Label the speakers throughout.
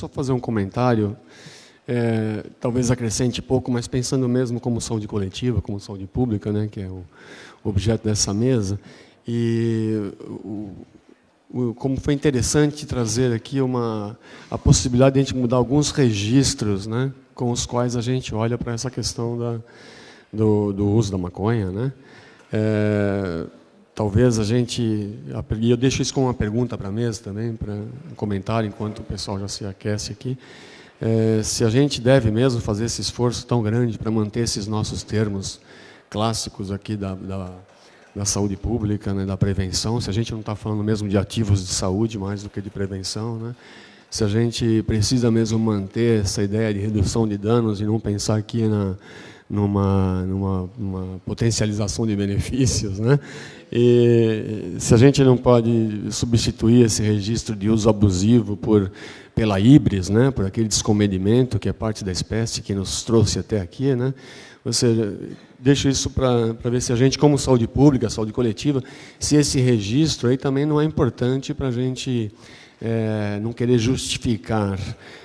Speaker 1: só fazer um comentário, é, talvez acrescente pouco, mas pensando mesmo como saúde coletiva, como saúde pública, né, que é o objeto dessa mesa, e o, o, como foi interessante trazer aqui uma, a possibilidade de a gente mudar alguns registros né, com os quais a gente olha para essa questão da, do, do uso da maconha. Né? É, Talvez a gente. E eu deixo isso como uma pergunta para a mesa também, para um enquanto o pessoal já se aquece aqui. É, se a gente deve mesmo fazer esse esforço tão grande para manter esses nossos termos clássicos aqui da, da, da saúde pública, né, da prevenção, se a gente não está falando mesmo de ativos de saúde mais do que de prevenção, né? se a gente precisa mesmo manter essa ideia de redução de danos e não pensar aqui na, numa, numa, numa potencialização de benefícios, né? E, se a gente não pode substituir esse registro de uso abusivo por pela híbris, né, por aquele descomedimento que é parte da espécie que nos trouxe até aqui, né, ou seja, deixo isso para ver se a gente, como saúde pública, saúde coletiva, se esse registro aí também não é importante para a gente é, não querer justificar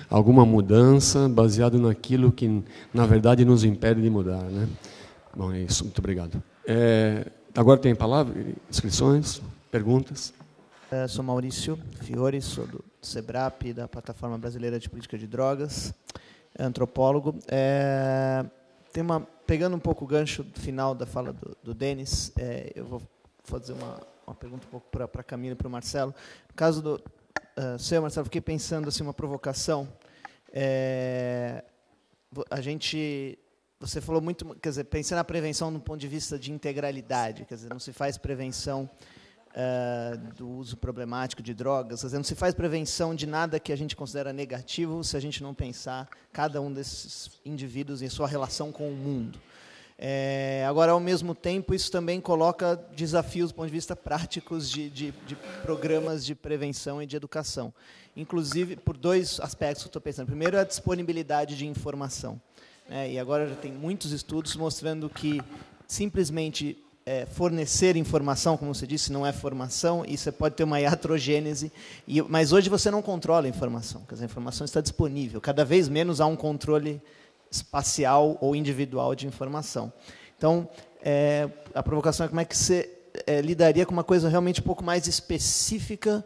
Speaker 1: alguma mudança baseado naquilo que, na verdade, nos impede de mudar. Né? Bom, é isso. Muito obrigado. É, Agora tem palavra, inscrições, perguntas.
Speaker 2: É, sou Maurício Fiore, sou do SEBRAP, da Plataforma Brasileira de Política de Drogas, é antropólogo. É, tem uma, pegando um pouco o gancho final da fala do, do Denis, é, eu vou fazer uma, uma pergunta um pouco para a Camila e para o Marcelo. No caso do uh, seu, Marcelo, fiquei pensando assim, uma provocação. É, a gente você falou muito, quer dizer, pensando na prevenção do ponto de vista de integralidade, quer dizer, não se faz prevenção uh, do uso problemático de drogas, quer dizer, não se faz prevenção de nada que a gente considera negativo se a gente não pensar cada um desses indivíduos em sua relação com o mundo. É, agora, ao mesmo tempo, isso também coloca desafios do ponto de vista práticos de, de, de programas de prevenção e de educação. Inclusive, por dois aspectos que estou pensando. Primeiro, a disponibilidade de informação. Né, e agora já tem muitos estudos mostrando que simplesmente é, fornecer informação, como você disse, não é formação, e você pode ter uma iatrogênese, e, mas hoje você não controla a informação, porque a informação está disponível. Cada vez menos há um controle espacial ou individual de informação. Então, é, a provocação é como é que você é, lidaria com uma coisa realmente um pouco mais específica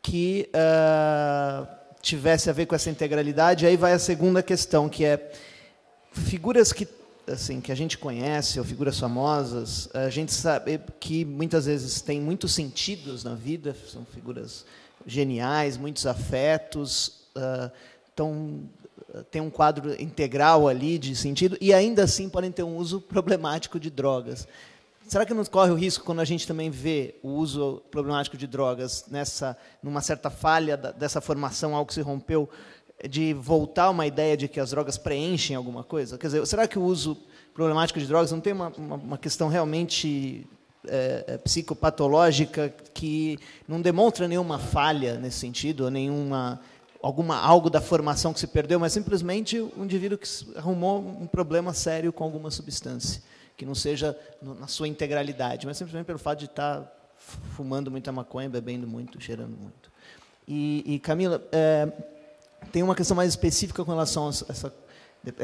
Speaker 2: que uh, tivesse a ver com essa integralidade. E aí vai a segunda questão, que é figuras que assim que a gente conhece ou figuras famosas, a gente sabe que muitas vezes tem muitos sentidos na vida, são figuras geniais, muitos afetos, uh, ah, tem um quadro integral ali de sentido e ainda assim podem ter um uso problemático de drogas. Será que não corre o risco quando a gente também vê o uso problemático de drogas nessa, numa certa falha da, dessa formação, algo que se rompeu, de voltar uma ideia de que as drogas preenchem alguma coisa? Quer dizer, será que o uso problemático de drogas não tem uma, uma, uma questão realmente é, é psicopatológica que não demonstra nenhuma falha nesse sentido, nenhuma alguma algo da formação que se perdeu, mas simplesmente um indivíduo que arrumou um problema sério com alguma substância, que não seja no, na sua integralidade, mas simplesmente pelo fato de estar fumando muita maconha, bebendo muito, cheirando muito. E, e Camila, é, tem uma questão mais específica com relação a essa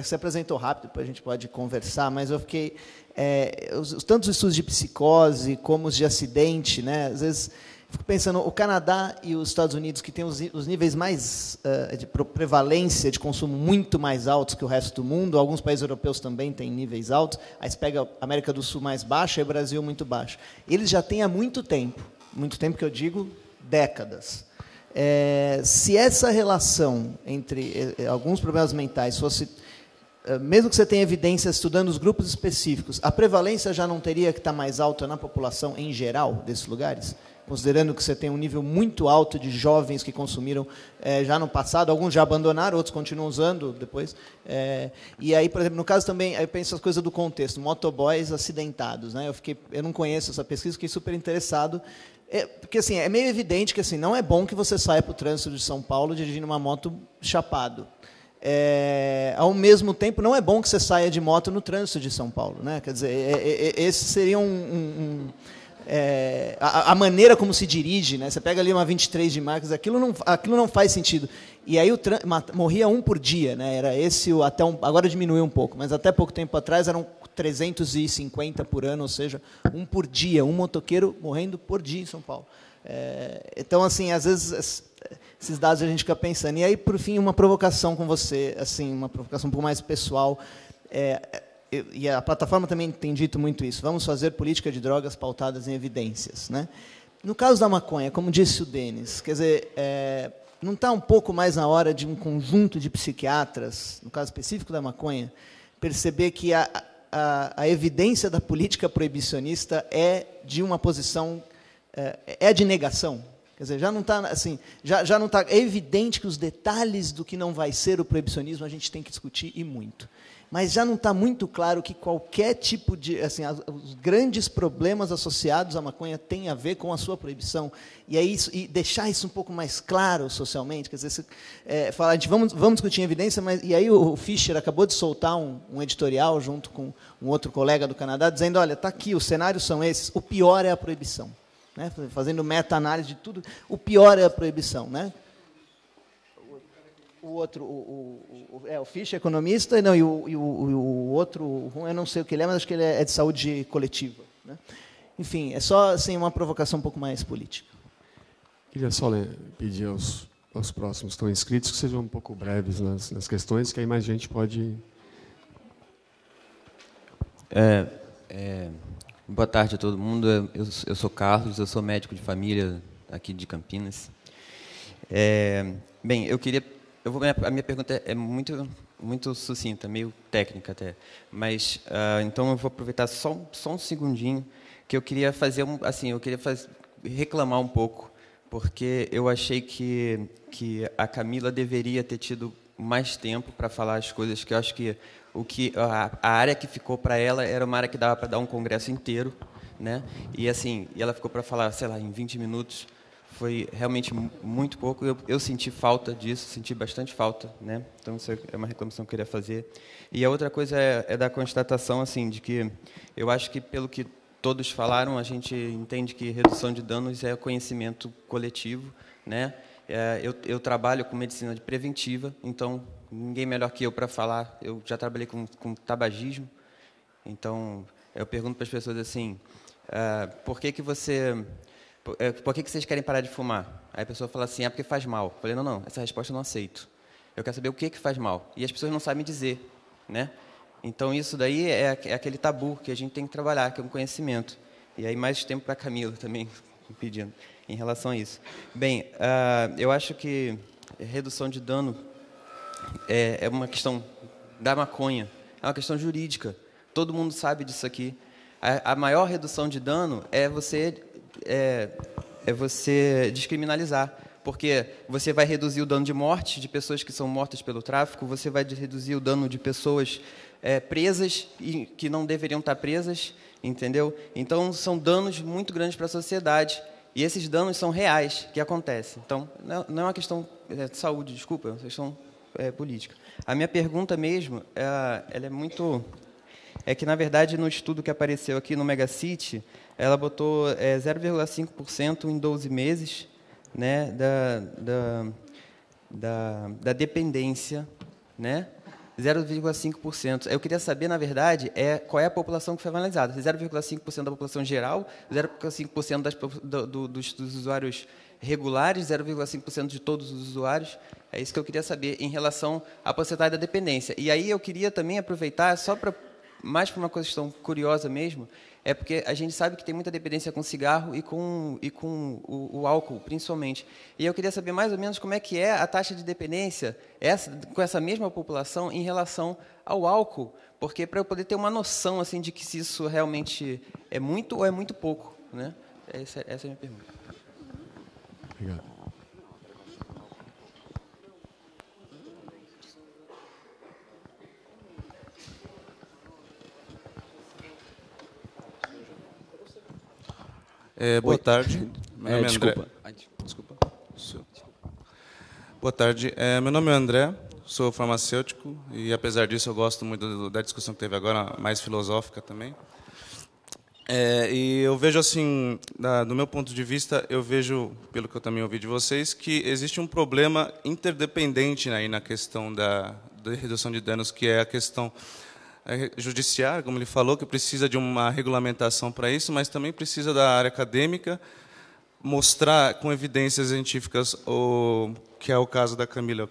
Speaker 2: você apresentou rápido, para a gente pode conversar, mas eu fiquei. É, os, os, tantos estudos de psicose como os de acidente, né? às vezes fico pensando, o Canadá e os Estados Unidos, que têm os, os níveis mais uh, de prevalência de consumo muito mais altos que o resto do mundo, alguns países europeus também têm níveis altos, aí você pega a América do Sul mais baixa e o Brasil muito baixo. Eles já têm há muito tempo, muito tempo que eu digo décadas é, se essa relação entre é, é, alguns problemas mentais fosse, é, mesmo que você tenha evidência estudando os grupos específicos, a prevalência já não teria que estar tá mais alta na população em geral desses lugares? Considerando que você tem um nível muito alto de jovens que consumiram já no passado, alguns já abandonaram, outros continuam usando depois. e aí, por exemplo, no caso também, eu penso as coisas do contexto, motoboys acidentados. Né? Eu, fiquei, eu não conheço essa pesquisa, fiquei super interessado. É, porque assim, é meio evidente que assim, não é bom que você saia para o trânsito de São Paulo dirigindo uma moto chapado. É, ao mesmo tempo, não é bom que você saia de moto no trânsito de São Paulo. Né? Quer dizer, é, é, é esse seria um. um, um é, a, a, maneira como se dirige, né? Você pega ali uma 23 de marcas aquilo não, aquilo não faz sentido. E aí o morria um por dia, né? Era esse o até um, agora diminuiu um pouco, mas até pouco tempo atrás eram 350 por ano, ou seja, um por dia, um motoqueiro morrendo por dia em São Paulo. É, então, assim, às vezes esses dados a gente fica pensando. E aí, por fim, uma provocação com você, assim, uma provocação um pouco mais pessoal. É, e a plataforma também tem dito muito isso. Vamos fazer política de drogas pautadas em evidências, né? No caso da maconha, como disse o Denis, quer dizer, é, não está um pouco mais na hora de um conjunto de psiquiatras, no caso específico da maconha, perceber que a, a, a evidência da política proibicionista é de uma posição, é, é de negação. Quer dizer, já não está assim, já, já não está. É evidente que os detalhes do que não vai ser o proibicionismo a gente tem que discutir e muito mas já não está muito claro que qualquer tipo de. Assim, os grandes problemas associados à maconha têm a ver com a sua proibição. E, é isso, e deixar isso um pouco mais claro socialmente. Quer dizer, se, é, falar, de vamos, vamos discutir evidência, mas. E aí o Fischer acabou de soltar um, um editorial junto com um outro colega do Canadá, dizendo: olha, está aqui, os cenários são esses, o pior é a proibição. Né? Fazendo meta-análise de tudo, o pior é a proibição. Né? o outro, o, o, é, o Fischer, economista, não, e, o, e o, o outro, eu não sei o que ele é, mas acho que ele é, é de saúde coletiva. Né? Enfim, é só assim, uma provocação um pouco mais política.
Speaker 1: Queria só pedir aos, aos próximos que estão inscritos que sejam um pouco breves nas, nas questões, que aí mais gente pode.
Speaker 3: É, é, boa tarde a todo mundo. Eu, eu sou Carlos, eu sou médico de família aqui de Campinas. É, bem, eu queria eu vou, a minha pergunta é muito, muito sucinta, meio técnica até. Mas uh, então eu vou aproveitar só um, só um segundinho que eu queria fazer um, assim, eu queria faz, reclamar um pouco porque eu achei que que a Camila deveria ter tido mais tempo para falar as coisas que eu acho que o que a, a área que ficou para ela era uma área que dava para dar um congresso inteiro, né? E assim, e ela ficou para falar, sei lá, em 20 minutos foi realmente muito pouco. Eu, eu, senti falta disso, senti bastante falta, né? Então isso é uma reclamação que eu queria fazer. E a outra coisa é, é da constatação assim de que eu acho que pelo que todos falaram, a gente entende que redução de danos é conhecimento coletivo, né? É, eu, eu trabalho com medicina de preventiva, então ninguém melhor que eu para falar. Eu já trabalhei com, com tabagismo, então eu pergunto para as pessoas assim, uh, por que que você é, por, que, que vocês querem parar de fumar? Aí a pessoa fala assim, é porque faz mal. Eu falei, não, não, essa resposta eu não aceito. Eu quero saber o que, que faz mal. E as pessoas não sabem dizer, né? Então, isso daí é, é aquele tabu que a gente tem que trabalhar, que é um conhecimento. E aí, mais tempo para a Camila também, pedindo, em relação a isso. Bem, uh, eu acho que redução de dano é, é uma questão da maconha, é uma questão jurídica. Todo mundo sabe disso aqui. A, a maior redução de dano é você é, é você descriminalizar porque você vai reduzir o dano de morte de pessoas que são mortas pelo tráfico, você vai reduzir o dano de pessoas é, presas e que não deveriam estar presas, entendeu? Então são danos muito grandes para a sociedade e esses danos são reais que acontecem. Então não é, é uma questão é, de saúde, desculpa, é uma questão é, política. A minha pergunta mesmo, é, ela é muito é que, na verdade, no estudo que apareceu aqui no Megacity, ela botou é, 0,5% em 12 meses né, da, da, da, da dependência, né? 0,5%. Eu queria saber, na verdade, é qual é a população que foi analisada. 0,5% da população geral, 0,5% do, do, dos, dos, usuários regulares, 0,5% de todos os usuários. É isso que eu queria saber em relação à porcentagem da dependência. E aí eu queria também aproveitar, só para mais por uma questão curiosa mesmo, é porque a gente sabe que tem muita dependência com cigarro e com, e com o, o, álcool, principalmente. E eu queria saber mais ou menos como é que é a taxa de dependência essa, com essa mesma população em relação ao álcool, porque para eu poder ter uma noção assim de que se isso realmente é muito ou é muito pouco, né? Essa, essa é a minha pergunta.
Speaker 1: Obrigado.
Speaker 4: É, boa Oi. tarde. Meu é, nome é, desculpa. André. desculpa. Boa tarde. É, meu nome é André, sou farmacêutico e, apesar disso, eu gosto muito da discussão que teve agora, mais filosófica também. É, e eu vejo assim, da, do meu ponto de vista, eu vejo, pelo que eu também ouvi de vocês, que existe um problema interdependente aí na questão da, da redução de danos, que é a questão é, judiciária, como ele falou, que precisa de uma regulamentação para isso, mas também precisa da área acadêmica mostrar com evidências científicas o que é o caso da Camila.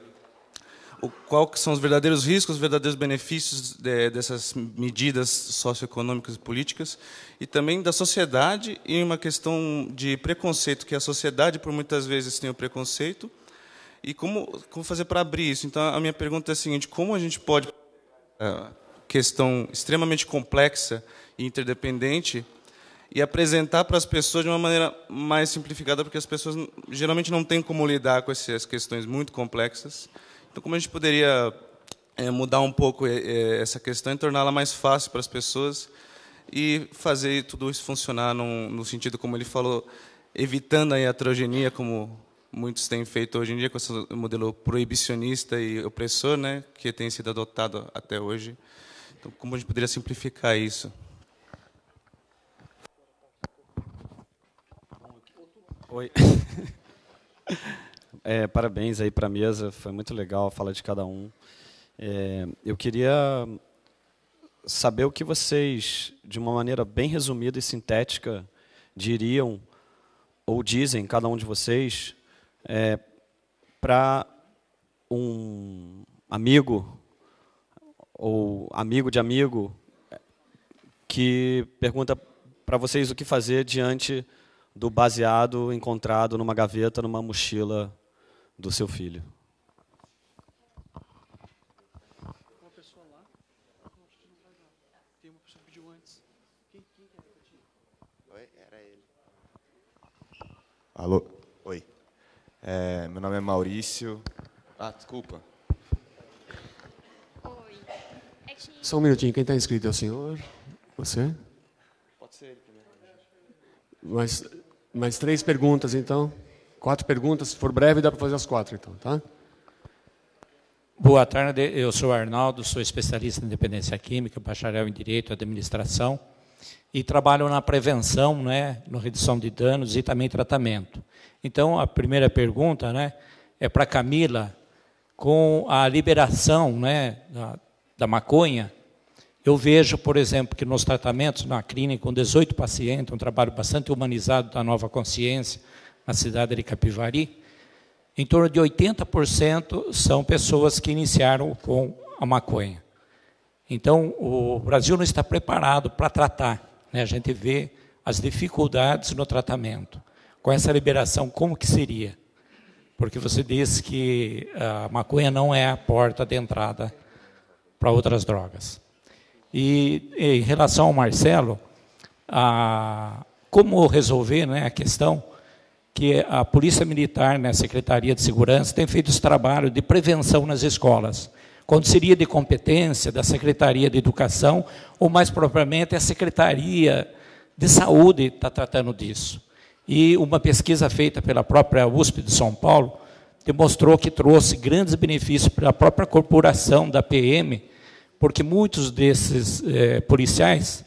Speaker 4: quais são os verdadeiros riscos, os verdadeiros benefícios de, dessas medidas socioeconômicas e políticas, e também da sociedade e uma questão de preconceito que a sociedade por muitas vezes tem o preconceito e como como fazer para abrir isso. Então a minha pergunta é a seguinte: como a gente pode é, questão extremamente complexa e interdependente e apresentar para as pessoas de uma maneira mais simplificada, porque as pessoas geralmente não têm como lidar com essas questões muito complexas. Então, como a gente poderia é, mudar um pouco é, é, essa questão e torná-la mais fácil para as pessoas e fazer tudo isso funcionar num, no sentido como ele falou, evitando a heterogenia, como muitos têm feito hoje em dia com esse modelo proibicionista e opressor, né, que tem sido adotado até hoje. Então, como a gente poderia simplificar isso?
Speaker 5: Oi. É, parabéns aí para a mesa, foi muito legal a fala de cada um. É, eu queria saber o que vocês, de uma maneira bem resumida e sintética, diriam ou dizem, cada um de vocês, é, para um amigo ou amigo de amigo que pergunta para vocês o que fazer diante do baseado encontrado numa gaveta, numa mochila do seu filho.
Speaker 3: Alô? Oi. É, meu nome é Maurício. Ah, desculpa.
Speaker 1: Só um minutinho, quem está inscrito é o senhor? Você? Pode ser ele Mais, mais três perguntas, então. Quatro perguntas, se for breve, dá para fazer as quatro, então, tá?
Speaker 6: Boa tarde, eu sou Arnaldo, sou especialista em dependência química, bacharel em Direito e Administração, e trabalho na prevenção, né, na redução de danos e também tratamento. Então, a primeira pergunta né, é para Camila, com a liberação né, da maconha, eu vejo, por exemplo, que nos tratamentos na clínica, com 18 pacientes, um trabalho bastante humanizado da Nova Consciência, na cidade de Capivari, em torno de 80% são pessoas que iniciaram com a maconha. Então, o Brasil não está preparado para tratar. Né? A gente vê as dificuldades no tratamento. Com essa liberação, como que seria? Porque você disse que ah, a maconha não é a porta de entrada para outras drogas. E em relação ao Marcelo, a, como resolver né, a questão que a Polícia Militar, né, Secretaria de Segurança, tem feito esse trabalho de prevenção nas escolas. Quando seria de competência da Secretaria de Educação, ou mais propriamente a Secretaria de Saúde está tratando disso. E uma pesquisa feita pela própria USP de São Paulo, demonstrou que trouxe grandes benefícios para a própria corporação da PM, porque muitos desses é, policiais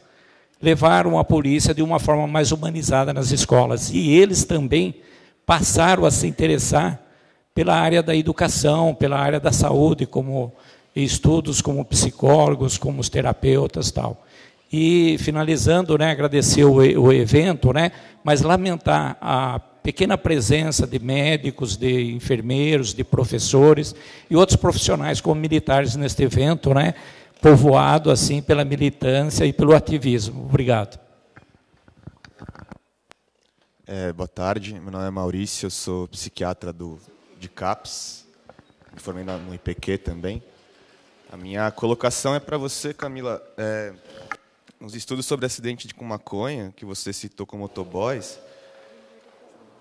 Speaker 6: levaram a polícia de uma forma mais humanizada nas escolas. E eles também passaram a se interessar pela área da educação, pela área da saúde, como estudos como psicólogos, como os terapeutas, tal. E finalizando, né, agradecer o, o evento, né, mas lamentar a pequena presença de médicos, de enfermeiros, de professores e outros profissionais como militares neste evento, né? Povoado assim pela militância e pelo ativismo. Obrigado.
Speaker 3: É, boa tarde, meu nome é Maurício, eu sou psiquiatra do de CAPS, me formei no IPQ também. A minha colocação é para você, Camila. É, os estudos sobre acidente com maconha que você citou com motoboys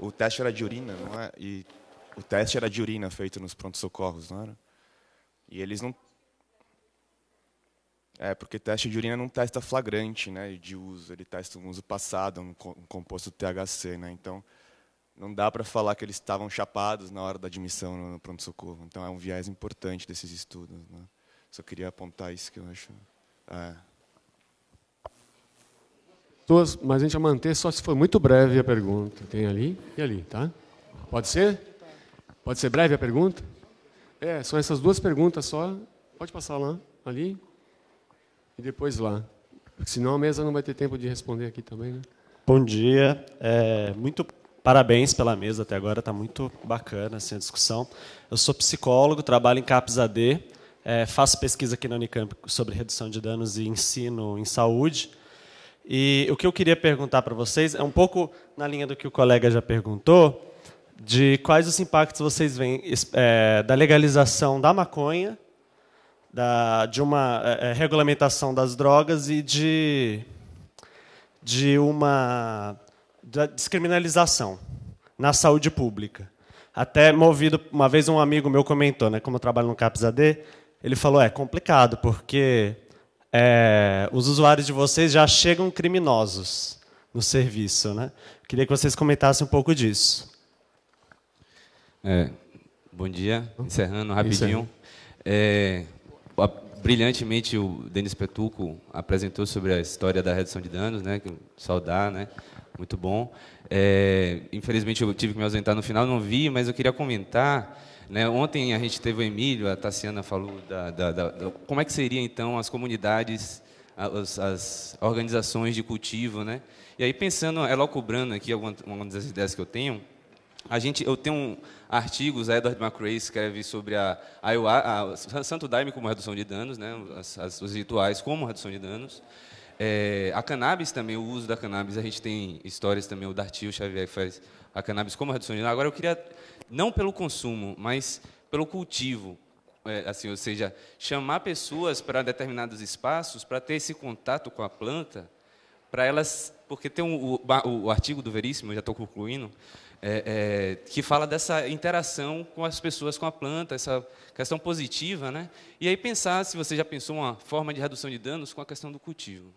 Speaker 3: o teste era de urina, não é? E o teste era de urina feito nos prontos-socorros, não era? E eles não. É, porque teste de urina não testa flagrante né, de uso, ele testa um uso passado, um, composto THC. Né? Então, não dá para falar que eles estavam chapados na hora da admissão no pronto-socorro. Então, é um viés importante desses estudos. Né? Só queria apontar isso que eu acho. É
Speaker 1: mas a gente vai manter só se for muito breve a pergunta. Tem ali e ali, tá? Pode ser? Pode ser breve a pergunta? É, são essas duas perguntas só. Pode passar lá, ali e depois lá. Porque senão a mesa não vai ter tempo de responder aqui também, né?
Speaker 7: Bom dia. É, muito parabéns pela mesa até agora, está muito bacana assim, a discussão. Eu sou psicólogo, trabalho em CAPES AD, é, faço pesquisa aqui na Unicamp sobre redução de danos e ensino em saúde. E o que eu queria perguntar para vocês é um pouco na linha do que o colega já perguntou, de quais os impactos vocês veem é, da legalização da maconha, da, de uma é, é, regulamentação das drogas e de, de uma da descriminalização na saúde pública. Até movido, uma vez um amigo meu comentou, né, como eu trabalho no CAPSAD, ele falou: é complicado, porque é, os usuários de vocês já chegam criminosos no serviço, né? Queria que vocês comentassem um pouco disso.
Speaker 5: É, bom dia, encerrando rapidinho. É, brilhantemente o Denis Petuco apresentou sobre a história da redução de danos, né? saudar, né? Muito bom. É, infelizmente eu tive que me ausentar no final, não vi, mas eu queria comentar né? Ontem a gente teve o Emílio, a Tassiana falou da, da, da, da como é que seriam então as comunidades, as, as, organizações de cultivo, né? E aí pensando, é cobrando aqui algumas das ideias que eu tenho, a gente, eu tenho artigos, a Edward McRae escreve sobre a, a, a Santo Daime como redução de danos, né? As, as, os rituais como redução de danos. É, a cannabis também, o uso da cannabis, a gente tem histórias também, o Dartil Xavier faz a cannabis como redução de danos. Agora eu queria não pelo consumo, mas pelo cultivo. É, assim, ou seja, chamar pessoas para determinados espaços para ter esse contato com a planta, para elas, porque tem um, o, o, artigo do Veríssimo, eu já estou concluindo, é, é, que fala dessa interação com as pessoas com a planta, essa questão positiva, né? E aí pensar se você já pensou uma forma de redução de danos com a questão do cultivo.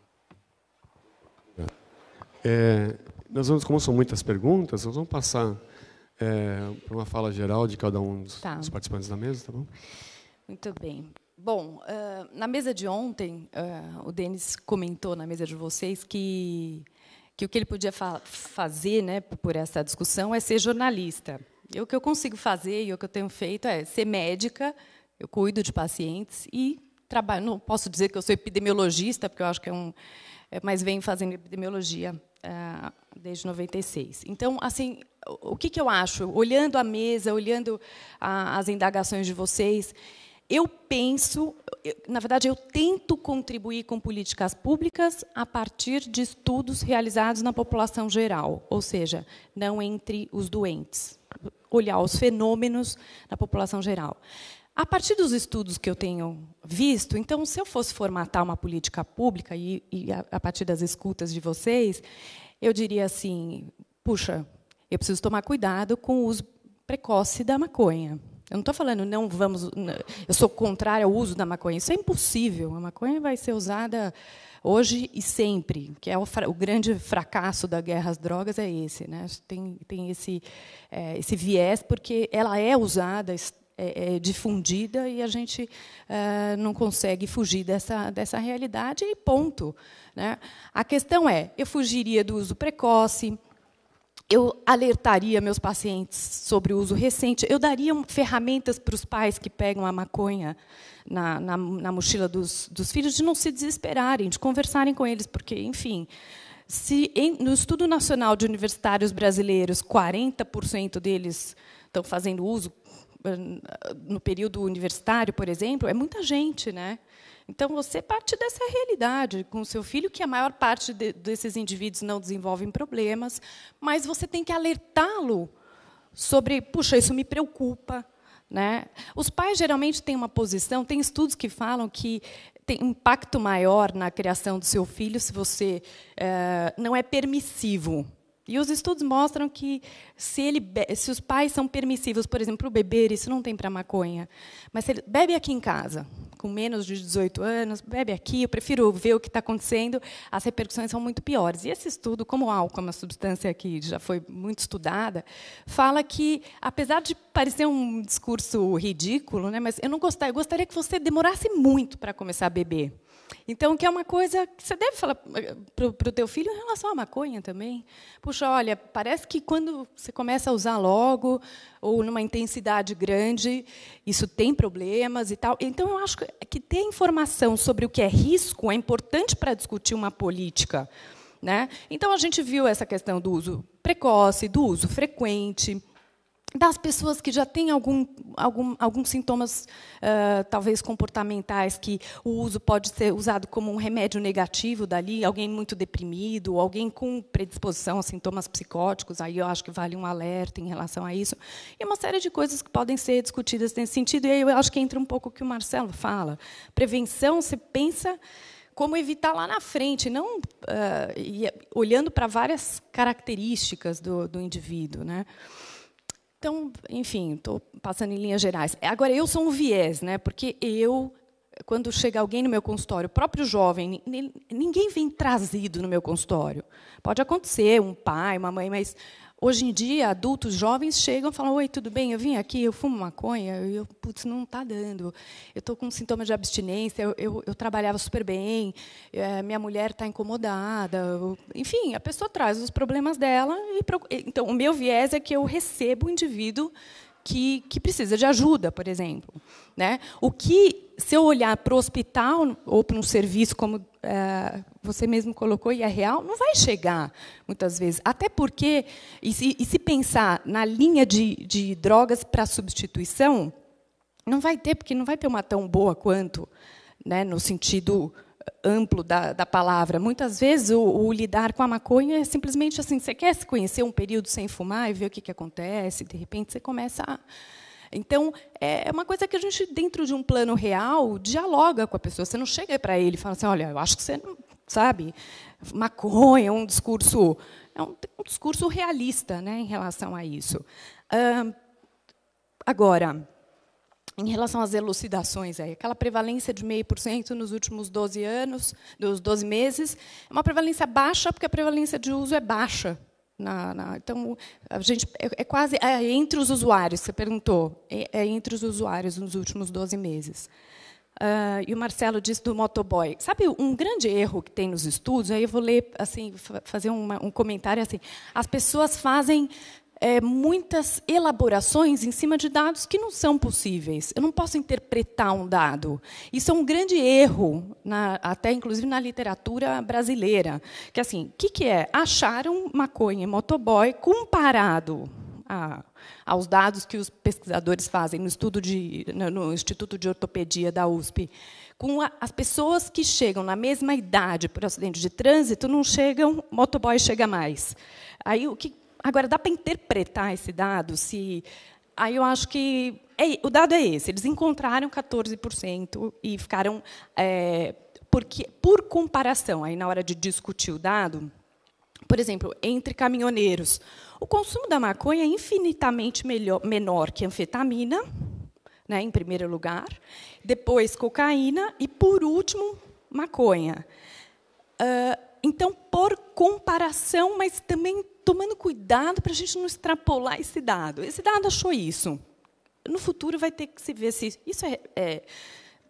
Speaker 1: É, nós vamos, como são muitas perguntas, nós vamos passar é, para uma fala geral de cada um dos, tá. dos, participantes da mesa, tá bom?
Speaker 8: Muito bem. Bom, uh, na mesa de ontem, uh, o Denis comentou na mesa de vocês que, que o que ele podia fa fazer né, por essa discussão é ser jornalista. E o que eu consigo fazer e o que eu tenho feito é ser médica, eu cuido de pacientes e trabalho, não posso dizer que eu sou epidemiologista, porque eu acho que é um, é, mas venho fazendo epidemiologia ah, desde 96. Então, assim, o que, que eu acho? Olhando a mesa, olhando a, as indagações de vocês, eu penso, eu, na verdade, eu tento contribuir com políticas públicas a partir de estudos realizados na população geral, ou seja, não entre os doentes. Olhar os fenômenos na população geral. A partir dos estudos que eu tenho visto, então, se eu fosse formatar uma política pública, e, e a, a partir das escutas de vocês, eu diria assim: puxa, eu preciso tomar cuidado com o uso precoce da maconha. Eu não estou falando não vamos, eu sou contrária ao uso da maconha. Isso é impossível. A maconha vai ser usada hoje e sempre, que é o, o grande fracasso da guerra às drogas é esse, né? Tem tem esse é, esse viés porque ela é usada é, é difundida e a gente é, não consegue fugir dessa, dessa realidade e ponto. Né? A questão é, eu fugiria do uso precoce, eu alertaria meus pacientes sobre o uso recente, eu daria ferramentas para os pais que pegam a maconha na, na, na mochila dos, dos filhos de não se desesperarem, de conversarem com eles, porque, enfim, se em, no Estudo Nacional de Universitários Brasileiros, 40% deles estão fazendo uso no período universitário, por exemplo, é muita gente, né? Então, você parte dessa realidade com o seu filho, que a maior parte de, desses indivíduos não desenvolvem problemas, mas você tem que alertá-lo sobre, puxa, isso me preocupa. Né? Os pais geralmente têm uma posição, tem estudos que falam que tem impacto maior na criação do seu filho se você é, não é permissivo. E os estudos mostram que se, ele se os pais são permissivos, por exemplo, para beber, isso não tem para maconha. Mas se ele bebe aqui em casa, com menos de 18 anos, bebe aqui, eu prefiro ver o que está acontecendo, as repercussões são muito piores. E esse estudo, como o álcool é uma substância que já foi muito estudada, fala que, apesar de parecer um discurso ridículo, né, mas eu não gostaria, eu gostaria que você demorasse muito para começar a beber. Então, que é uma coisa que você deve falar eh, para o teu filho em relação à maconha também. Puxa, olha, parece que quando você começa a usar logo ou numa intensidade grande, isso tem problemas e tal. Então, eu acho que ter informação sobre o que é risco é importante para discutir uma política. Né? Então, a gente viu essa questão do uso precoce, do uso frequente, das pessoas que já têm algum, algum, alguns sintomas, uh, talvez comportamentais, que o uso pode ser usado como um remédio negativo dali, alguém muito deprimido, alguém com predisposição a sintomas psicóticos, aí eu acho que vale um alerta em relação a isso. E uma série de coisas que podem ser discutidas nesse sentido, e aí eu acho que entra um pouco o que o Marcelo fala. Prevenção, você pensa como evitar lá na frente, não uh, olhando para várias características do, do indivíduo. Né? Então, enfim, estou passando em linhas gerais. É, agora, eu sou um viés, né? porque eu quando chega alguém no meu consultório, o próprio jovem, ninguém vem trazido no meu consultório. Pode acontecer, um pai, uma mãe, mas Hoje em dia, adultos jovens chegam e falam: Oi, tudo bem? Eu vim aqui, eu fumo maconha, eu, putz, não está dando. Eu estou com sintomas de abstinência, eu, eu, eu trabalhava super bem, é, minha mulher está incomodada. Eu, enfim, a pessoa traz os problemas dela. E, então, o meu viés é que eu recebo o indivíduo que, que precisa de ajuda, por exemplo. Né? O que, se eu olhar para o hospital ou para um serviço, como é, você mesmo colocou, e é real, não vai chegar, muitas vezes. Até porque, e se, e se pensar na linha de, de drogas para substituição, não vai ter, porque não vai ter uma tão boa quanto, né, no sentido amplo da, da palavra. Muitas vezes o, o, lidar com a maconha é simplesmente assim: você quer se conhecer um período sem fumar e ver o que, que acontece, de repente você começa a. Então, é, é uma coisa que a gente, dentro de um plano real, dialoga com a pessoa. Você não chega para ele e fala assim: olha, eu acho que você não. Sabe? Maconha é um discurso. É um, um discurso realista né, em relação a isso. Uh, agora, em relação às elucidações, aí, aquela prevalência de 0,5% nos últimos 12 anos, dos 12 meses, é uma prevalência baixa, porque a prevalência de uso é baixa. Na, na, então, a gente é, é quase é entre os usuários, você perguntou, é, é, entre os usuários nos últimos 12 meses. Uh, e o Marcelo disse do motoboy. Sabe um grande erro que tem nos estudos? Aí eu vou ler, assim, fazer uma, um comentário assim. As pessoas fazem é, muitas elaborações em cima de dados que não são possíveis. Eu não posso interpretar um dado. Isso é um grande erro, na, até inclusive na literatura brasileira. Que assim, o que, que é? Acharam maconha e motoboy comparado a aos dados que os pesquisadores fazem no estudo de, no Instituto de Ortopedia da USP, com a, as pessoas que chegam na mesma idade por acidente de trânsito não chegam, motoboy chega mais. Aí o que Agora, dá para interpretar esse dado? Se Aí eu acho que é, o dado é esse. Eles encontraram 14% e ficaram é, porque por comparação aí na hora de discutir o dado, por exemplo, entre caminhoneiros, o consumo da maconha é infinitamente melhor, menor que anfetamina, né, em primeiro lugar, depois cocaína e por último maconha. Uh, então, por comparação, mas também tomando cuidado para a gente não extrapolar esse dado. Esse dado achou isso. No futuro vai ter que se ver se isso é, é,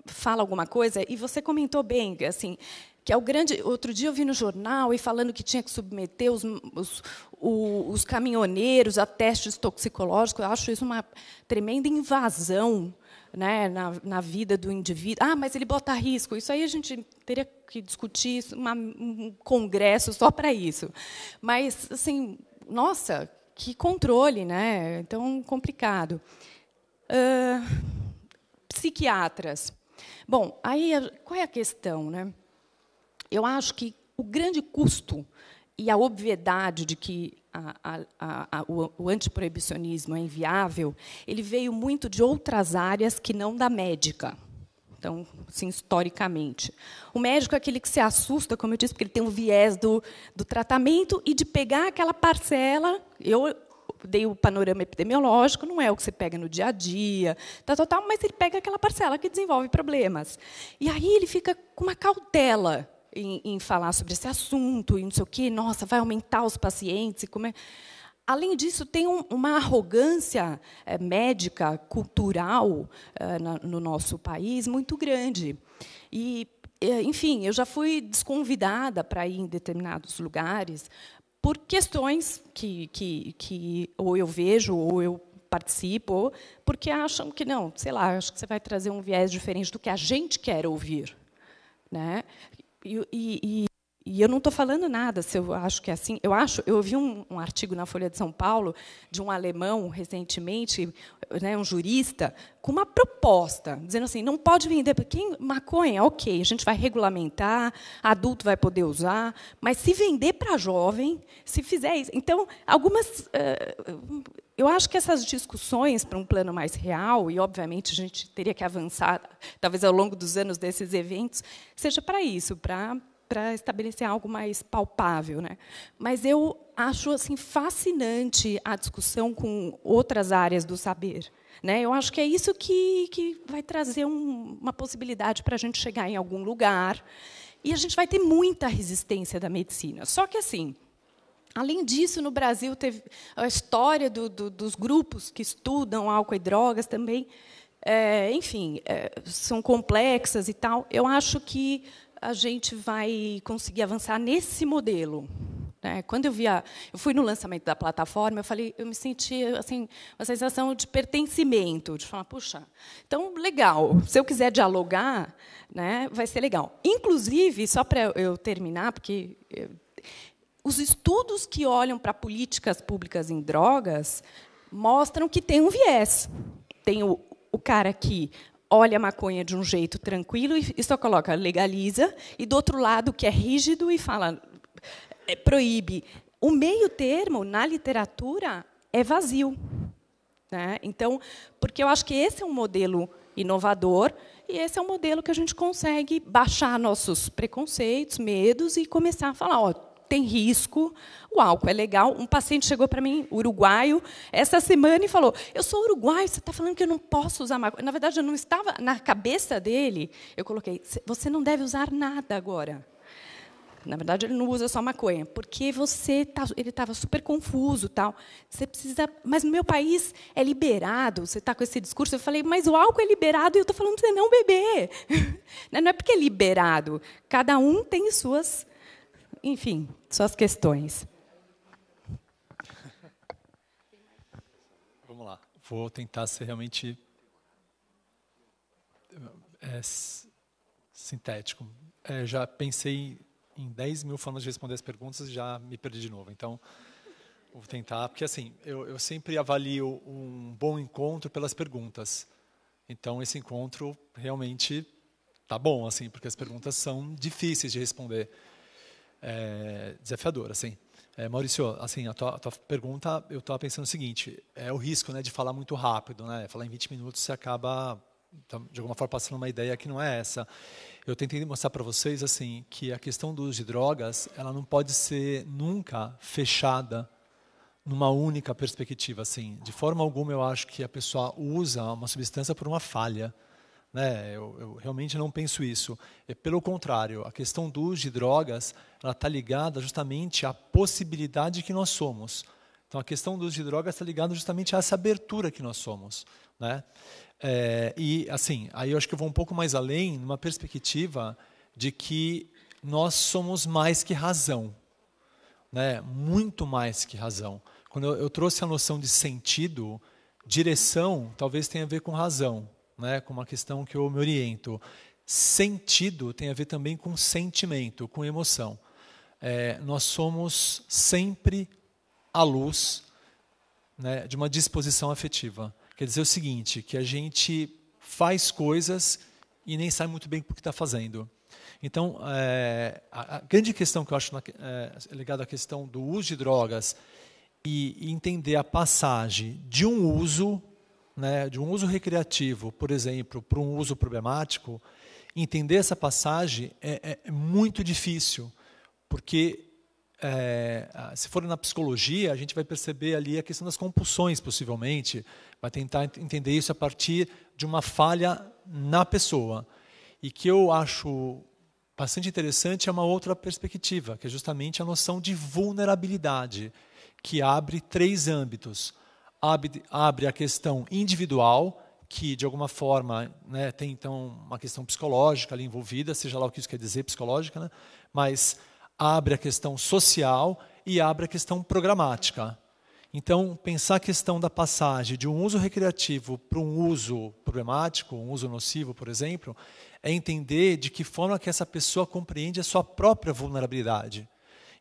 Speaker 8: fala alguma coisa. E você comentou bem, assim, que é o grande. Outro dia eu vi no jornal e falando que tinha que submeter os, os, os caminhoneiros a testes toxicológicos. Eu acho isso uma tremenda invasão né, na, na vida do indivíduo. Ah, mas ele bota risco. Isso aí a gente teria que discutir isso, uma, um congresso só para isso. Mas, assim, nossa, que controle, né? Então, complicado. Uh, psiquiatras. Bom, aí qual é a questão, né? Eu acho que o grande custo e a obviedade de que a, a, a, o, o antiproibicionismo é inviável, ele veio muito de outras áreas que não da médica. Então, assim, historicamente. O médico é aquele que se assusta, como eu disse, porque ele tem um viés do, do tratamento e de pegar aquela parcela. Eu dei o panorama epidemiológico, não é o que você pega no dia a dia, tá tal, mas ele pega aquela parcela que desenvolve problemas. E aí ele fica com uma cautela em, em falar sobre esse assunto e não sei o quê, nossa, vai aumentar os pacientes. É... Além disso, tem um, uma arrogância é, médica, cultural é, na, no nosso país muito grande. E, eh, enfim, eu já fui desconvidada para ir em determinados lugares por questões que, que, que ou eu vejo ou eu participo, porque acham que não, sei lá, acho que você vai trazer um viés diferente do que a gente quer ouvir. Né? E, e, e eu não estou falando nada se eu acho que é assim. Eu acho, eu ouvi um, um artigo na Folha de São Paulo de um alemão recentemente, né, um jurista, com uma proposta, dizendo assim, não pode vender para quem maconha, ok, a gente vai regulamentar, adulto vai poder usar, mas se vender para jovem, se fizer isso, então algumas uh, eu acho que essas discussões para um plano mais real, e obviamente a gente teria que avançar, talvez ao longo dos anos desses eventos, seja para isso, para para estabelecer algo mais palpável, né? Mas eu acho assim fascinante a discussão com outras áreas do saber, né? Eu acho que é isso que, que vai trazer um, uma possibilidade para a gente chegar em algum lugar e a gente vai ter muita resistência da medicina. Só que assim Além disso, no Brasil, teve a história do, do, dos grupos que estudam álcool e drogas também. É, enfim, é, são complexas e tal. Eu acho que a gente vai conseguir avançar nesse modelo. Né? Quando eu via, eu fui no lançamento da plataforma, eu falei, eu me senti assim uma sensação de pertencimento, de falar, puxa, então legal. Se eu quiser dialogar, né, vai ser legal. Inclusive, só para eu terminar, porque eu, os estudos que olham para políticas públicas em drogas mostram que tem um viés. Tem o, o cara que olha a maconha de um jeito tranquilo e, e só coloca legaliza, e do outro lado que é rígido e fala é, proíbe. O meio termo na literatura é vazio. Né? Então, porque eu acho que esse é um modelo inovador e esse é um modelo que a gente consegue baixar nossos preconceitos, medos e começar a falar, ó, tem risco, o álcool é legal. Um paciente chegou para mim, uruguaio, essa semana e falou: Eu sou uruguaio, você está falando que eu não posso usar maconha. Na verdade, eu não estava na cabeça dele. Eu coloquei: Você não deve usar nada agora. Na verdade, ele não usa só maconha, porque você tá, ele estava super confuso, tal. Você precisa, mas no meu país é liberado. Você está com esse discurso. Eu falei, mas o álcool é liberado e eu estou falando que você não é beber. Não é porque é liberado. Cada um tem suas enfim, suas questões.
Speaker 7: Vamos lá. Vou tentar ser realmente é, sintético. É, já pensei em 10 mil formas de responder as perguntas e já me perdi de novo. Então, vou tentar. Porque, assim, eu, eu sempre avalio um bom encontro pelas perguntas. Então, esse encontro realmente tá bom, assim, porque as perguntas são difíceis de responder é, desafiador, assim. É, Maurício, assim, a tua, a tua pergunta, eu estava pensando o seguinte, é o risco né, de falar muito rápido, né? Falar em 20 minutos você acaba, tá, de alguma forma, passando uma ideia que não é essa. Eu tentei mostrar para vocês, assim, que a questão do uso de drogas, ela não pode ser nunca fechada numa única perspectiva, assim. De forma alguma, eu acho que a pessoa usa uma substância por uma falha, né? Eu, eu realmente não penso isso. É pelo contrário, a questão do uso de drogas está ligada justamente à possibilidade que nós somos. Então, a questão do uso de drogas está ligada justamente a essa abertura que nós somos. Né? É, e, assim, aí eu acho que eu vou um pouco mais além, numa perspectiva de que nós somos mais que razão. Né? Muito mais que razão. Quando eu, eu trouxe a noção de sentido, direção talvez tenha a ver com razão né, com uma questão que eu me oriento. Sentido tem a ver também com sentimento, com emoção. É, nós somos sempre à luz né, de uma disposição afetiva. Quer dizer o seguinte, que a gente faz coisas e nem sabe muito bem por que está fazendo. Então, é, a, a, grande questão que eu acho na, é, ligada à questão do uso de drogas e entender a passagem de um uso né, de um uso recreativo, por exemplo, para um uso problemático, entender essa passagem é, é, é muito difícil, porque é, se for na psicologia, a gente vai perceber ali a questão das compulsões, possivelmente, vai tentar entender isso a partir de uma falha na pessoa. E que eu acho bastante interessante é uma outra perspectiva, que é justamente a noção de vulnerabilidade, que abre três âmbitos abre a questão individual, que de alguma forma né, tem então uma questão psicológica ali envolvida, seja lá o que isso quer dizer psicológica, né, mas abre a questão social e abre a questão programática. Então, pensar a questão da passagem de um uso recreativo para um uso problemático, um uso nocivo, por exemplo, é entender de que forma que essa pessoa compreende a sua própria vulnerabilidade.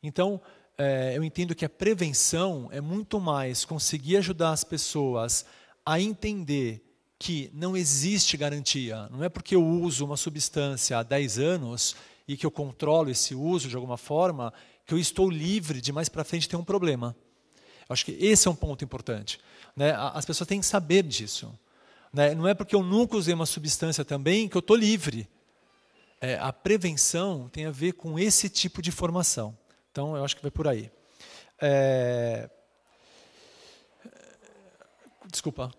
Speaker 7: Então, é, eu entendo que a prevenção é muito mais conseguir ajudar as pessoas a entender que não existe garantia. Não é porque eu uso uma substância há 10 anos e que eu controlo esse uso de alguma forma que eu estou livre de mais para frente ter um problema. Eu acho que esse é um ponto importante. Né? As pessoas têm que saber disso. Né? Não é porque eu nunca usei uma substância também que eu estou livre. É, a prevenção tem a ver com esse tipo de formação. Então, eu acho que vai por aí. É... Desculpa.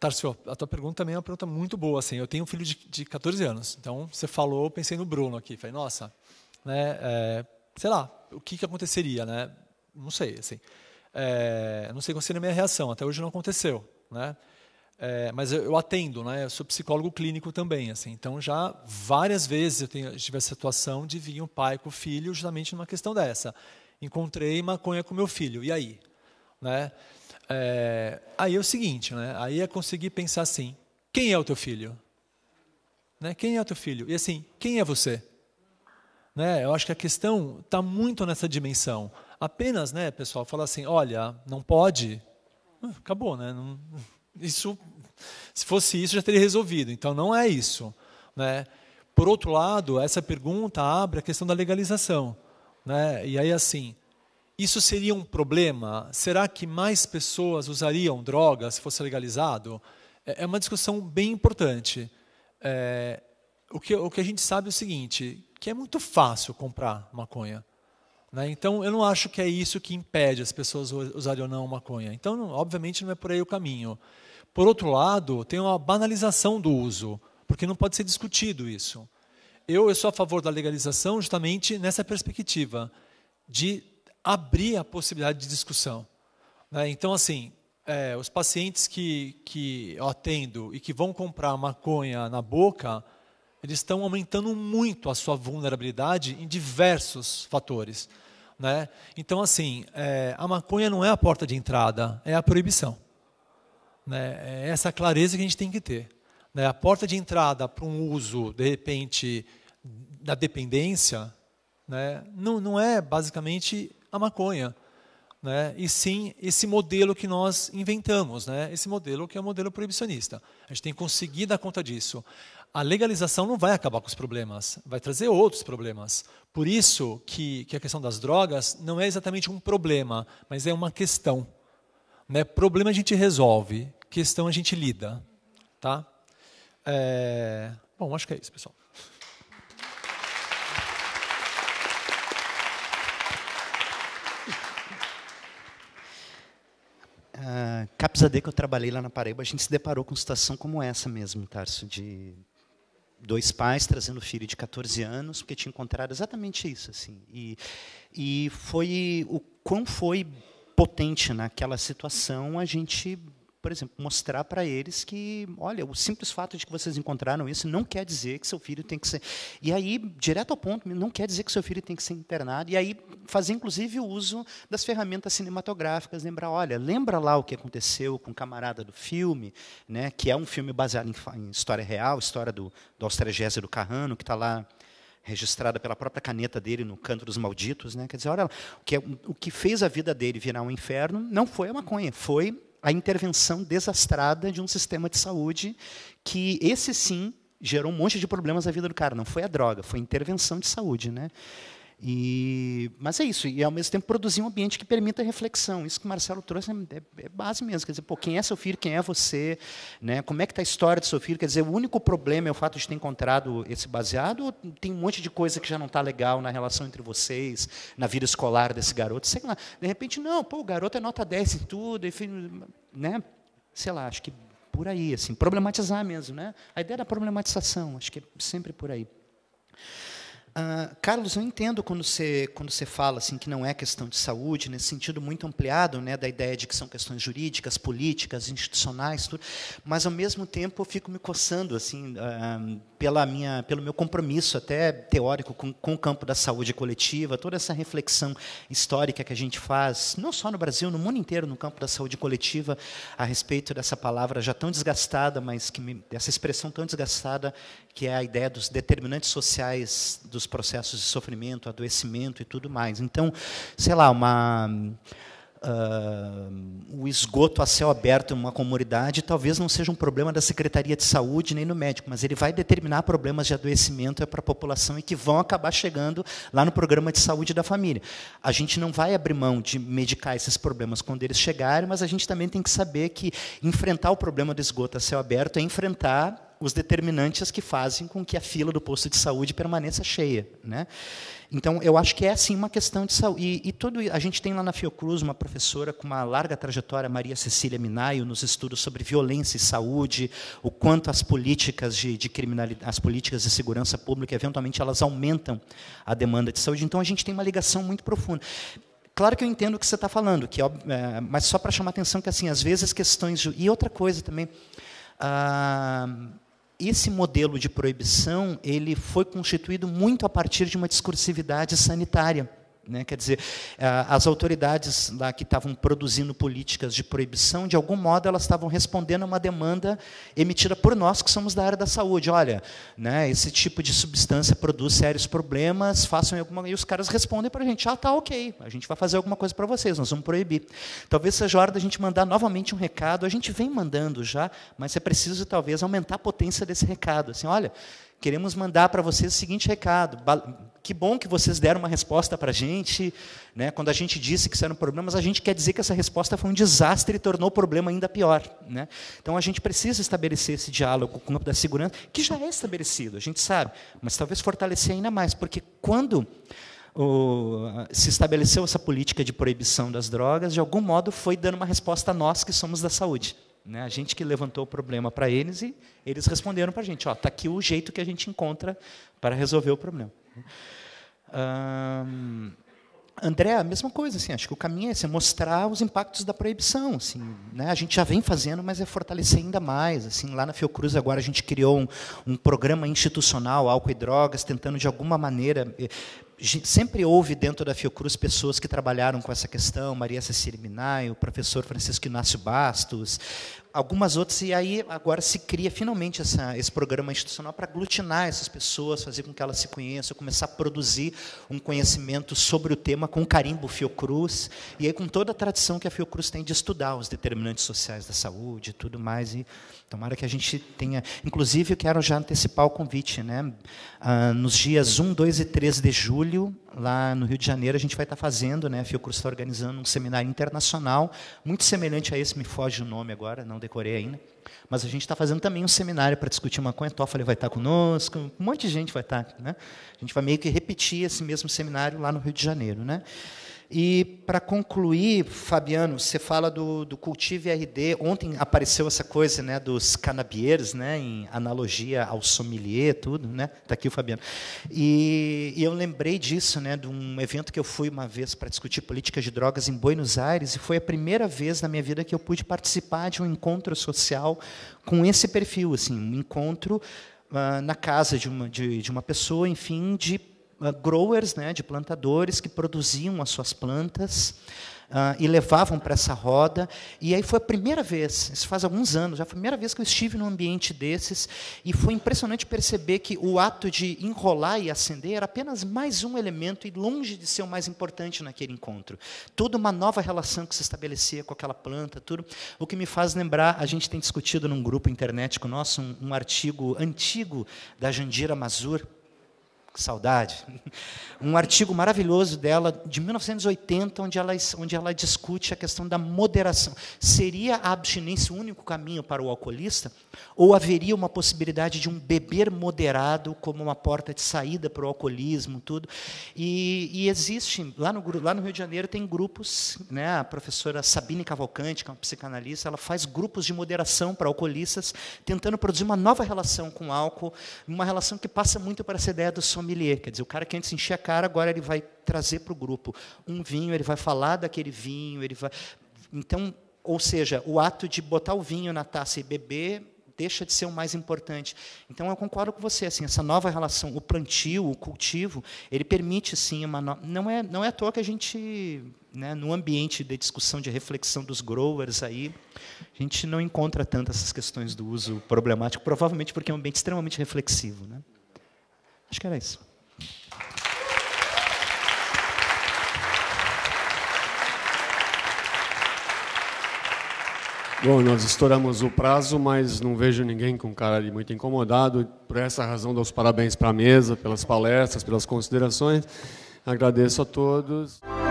Speaker 7: Tarcio, a tua pergunta também é uma pergunta muito boa. Assim, eu tenho um filho de, de 14 anos, então você falou, eu pensei no Bruno aqui. Falei, nossa, né, é, sei lá, o que, que aconteceria, né? Não sei, assim. É, não sei qual seria a minha reação, até hoje não aconteceu, né? É, mas eu, atendo, né? Eu sou psicólogo clínico também, assim. Então já várias vezes eu, tenho, tive a situação de vir um pai com o filho justamente numa questão dessa. Encontrei maconha com meu filho. E aí, né? É, aí é o seguinte, né? Aí é conseguir pensar assim: quem é o teu filho? Né? Quem é o teu filho? E assim, quem é você? Né? Eu acho que a questão está muito nessa dimensão. Apenas, né, pessoal, falar assim: olha, não pode. Hum, acabou, né? Não, isso, se fosse isso, já teria resolvido. Então, não é isso. Né? Por outro lado, essa pergunta abre a questão da legalização. Né? E aí, assim, isso seria um problema? Será que mais pessoas usariam droga se fosse legalizado? É, é uma discussão bem importante. É, o, que, o que a gente sabe é o seguinte, que é muito fácil comprar maconha. Né? Então, eu não acho que é isso que impede as pessoas usarem ou não maconha. Então, não, obviamente, não é por aí o caminho. Por outro lado, tem uma banalização do uso, porque não pode ser discutido isso. Eu, eu sou a favor da legalização justamente nessa perspectiva de abrir a possibilidade de discussão. Né? Então, assim, é, os pacientes que, que eu atendo e que vão comprar maconha na boca eles estão aumentando muito a sua vulnerabilidade em diversos fatores. Né? Então, assim, é, a maconha não é a porta de entrada, é a proibição. Né? É essa clareza que a gente tem que ter. Né? A porta de entrada para um uso, de repente, da dependência, né? não, não é basicamente a maconha. Né? e sim esse modelo que nós inventamos, né? esse modelo que é o modelo proibicionista. A gente tem conseguido dar conta disso a legalização não vai acabar com os problemas, vai trazer outros problemas. Por isso que, que a questão das drogas não é exatamente um problema, mas é uma questão. Né? Problema a gente resolve, questão a gente lida. Tá? É... Bom, acho que é isso, pessoal. Uh,
Speaker 9: que eu trabalhei lá na Paraíba, a gente se deparou com situação como essa mesmo, Tarso, de dois pais trazendo filho de 14 anos, porque tinha encontrado exatamente isso. assim E, e foi o quão foi potente naquela situação a gente por exemplo, mostrar para eles que, olha, o simples fato de que vocês encontraram isso não quer dizer que seu filho tem que ser. E aí, direto ao ponto, não quer dizer que seu filho tem que ser internado. E aí, fazer inclusive o uso das ferramentas cinematográficas, lembrar, olha, lembra lá o que aconteceu com o camarada do filme, né, que é um filme baseado em, em história real, história do, do Austragésia do Carrano, que está lá registrada pela própria caneta dele no Canto dos Malditos, né? Quer dizer, olha, lá, o que, é, o que fez a vida dele virar um inferno não foi a maconha, foi a intervenção desastrada de um sistema de saúde que, esse sim, gerou um monte de problemas na vida do cara. Não foi a droga, foi a intervenção de saúde. Né? E, mas é isso, e ao mesmo tempo produzir um ambiente que permita reflexão. Isso que o Marcelo trouxe é, é, é base mesmo. Quer dizer, pô, quem é seu filho, quem é você, né? como é que está a história do seu filho? Quer dizer, o único problema é o fato de ter encontrado esse baseado ou tem um monte de coisa que já não está legal na relação entre vocês, na vida escolar desse garoto? Sei lá. De repente, não, pô, o garoto é nota 10 em tudo, enfim, né? sei lá, acho que por aí, assim, problematizar mesmo. Né? A ideia da problematização, acho que é sempre por aí. Ah, Carlos, eu entendo quando você, quando você fala assim que não é questão de saúde, nesse sentido muito ampliado, né, da ideia de que são questões jurídicas, políticas, institucionais, tudo, mas ao mesmo tempo eu fico me coçando assim uh, pela minha, pelo meu compromisso até teórico com, com o campo da saúde coletiva, toda essa reflexão histórica que a gente faz, não só no Brasil, no mundo inteiro, no campo da saúde coletiva, a respeito dessa palavra já tão desgastada, mas que me, dessa expressão tão desgastada que é a ideia dos determinantes sociais dos processos de sofrimento, adoecimento e tudo mais. Então, sei lá, uma Uh, o esgoto a céu aberto em uma comunidade talvez não seja um problema da Secretaria de Saúde nem do médico, mas ele vai determinar problemas de adoecimento para a população e que vão acabar chegando lá no programa de saúde da família. A gente não vai abrir mão de medicar esses problemas quando eles chegarem, mas a gente também tem que saber que enfrentar o problema do esgoto a céu aberto é enfrentar os determinantes que fazem com que a fila do posto de saúde permaneça cheia. Né? Então, eu acho que é, sim, uma questão de saúde. E, e tudo, a gente tem lá na Fiocruz uma professora com uma larga trajetória, Maria Cecília Minaio, nos estudos sobre violência e saúde, o quanto as políticas de, de criminalidade, as políticas de segurança pública, eventualmente, elas aumentam a demanda de saúde. Então, a gente tem uma ligação muito profunda. Claro que eu entendo o que você está falando, que, é, mas só para chamar a atenção que, assim, às vezes, questões... De, e outra coisa também... Ah, esse modelo de proibição ele foi constituído muito a partir de uma discursividade sanitária. Né? Quer dizer, as autoridades lá que estavam produzindo políticas de proibição, de algum modo, elas estavam respondendo a uma demanda emitida por nós, que somos da área da saúde. Olha, né, esse tipo de substância produz sérios problemas, façam alguma E os caras respondem para a gente: ah, tá ok, a gente vai fazer alguma coisa para vocês, nós vamos proibir. Talvez seja hora da gente mandar novamente um recado, a gente vem mandando já, mas é preciso talvez aumentar a potência desse recado. Assim, olha queremos mandar para vocês o seguinte recado. Que bom que vocês deram uma resposta para a gente. Né? Quando a gente disse que isso era problema, mas a gente quer dizer que essa resposta foi um desastre e tornou o problema ainda pior. Né? Então a gente precisa estabelecer esse diálogo com o campo da segurança, que já é estabelecido, a gente sabe, mas talvez fortalecer ainda mais, porque quando o, se estabeleceu essa política de proibição das drogas, de algum modo foi dando uma resposta a nós que somos da saúde. Né? A gente que levantou o problema para eles e eles responderam para a gente: está aqui o jeito que a gente encontra para resolver o problema. Hum, André, a mesma coisa, assim, acho que o caminho é esse, é mostrar os impactos da proibição, assim, né? A gente já vem fazendo, mas é fortalecer ainda mais, assim, lá na Fiocruz agora a gente criou um, um programa institucional álcool e drogas, tentando de alguma maneira eh, sempre houve dentro da Fiocruz pessoas que trabalharam com essa questão, Maria Cecília Minay, o professor Francisco Inácio Bastos, algumas outras, e aí agora se cria finalmente essa, esse programa institucional para aglutinar essas pessoas, fazer com que elas se conheçam, começar a produzir um conhecimento sobre o tema com o carimbo Fiocruz, e aí com toda a tradição que a Fiocruz tem de estudar os determinantes sociais da saúde e tudo mais, e tomara que a gente tenha... Inclusive, eu quero já antecipar o convite, né? Ah, nos dias 1, 2 e 3 de julho, lá no Rio de Janeiro, a gente vai estar fazendo, né? A Fiocruz está organizando um seminário internacional, muito semelhante a esse, me foge o nome agora, não decorei ainda. Mas a gente está fazendo também um seminário para discutir maconha. Toffoli vai estar conosco, um monte de gente vai estar. Né? A gente vai meio que repetir esse mesmo seminário lá no Rio de Janeiro. Né? E, para concluir, Fabiano, você fala do, do cultivo RD. Ontem apareceu essa coisa né, dos canabieiros, né, em analogia ao sommelier, tudo. Está né? Tá aqui o Fabiano. E, e, eu lembrei disso, né, de um evento que eu fui uma vez para discutir política de drogas em Buenos Aires, e foi a primeira vez na minha vida que eu pude participar de um encontro social com esse perfil, assim, um encontro ah, na casa de uma, de, de uma pessoa, enfim, de ah, growers, né, de plantadores que produziam as suas plantas uh, e levavam para essa roda. E aí foi a primeira vez, isso faz alguns anos, já foi a primeira vez que eu estive num ambiente desses e foi impressionante perceber que o ato de enrolar e acender era apenas mais um elemento e longe de ser o mais importante naquele encontro. Toda uma nova relação que se estabelecia com aquela planta, tudo. O que me faz lembrar, a gente tem discutido num grupo internet com nosso um, um artigo antigo da Jandira Mazur, que saudade, um artigo maravilhoso dela, de 1980, onde ela, onde ela discute a questão da moderação. Seria a abstinência o único caminho para o alcoolista? Ou haveria uma possibilidade de um beber moderado como uma porta de saída para o alcoolismo, tudo? E, e existe, lá no, lá no Rio de Janeiro tem grupos, né, a professora Sabine Cavalcante, que é uma psicanalista, ela faz grupos de moderação para alcoolistas, tentando produzir uma nova relação com o álcool, uma relação que passa muito para essa ideia do somente sommelier, quer dizer, o cara que antes enchia a cara, agora ele vai trazer para o grupo um vinho, ele vai falar daquele vinho, ele vai. Então, ou seja, o ato de botar o vinho na taça e beber deixa de ser o mais importante. Então eu concordo com você, assim, essa nova relação, o plantio, o cultivo, ele permite sim uma no... não é não é à toa que a gente, né, no ambiente de discussão de reflexão dos growers aí, a gente não encontra tanto essas questões do uso problemático, provavelmente porque é um ambiente extremamente reflexivo, né? Acho que era isso.
Speaker 1: Bom, nós estouramos o prazo, mas não vejo ninguém com cara de muito incomodado. Por essa razão, dou os parabéns para a mesa, pelas palestras, pelas considerações. Agradeço a todos.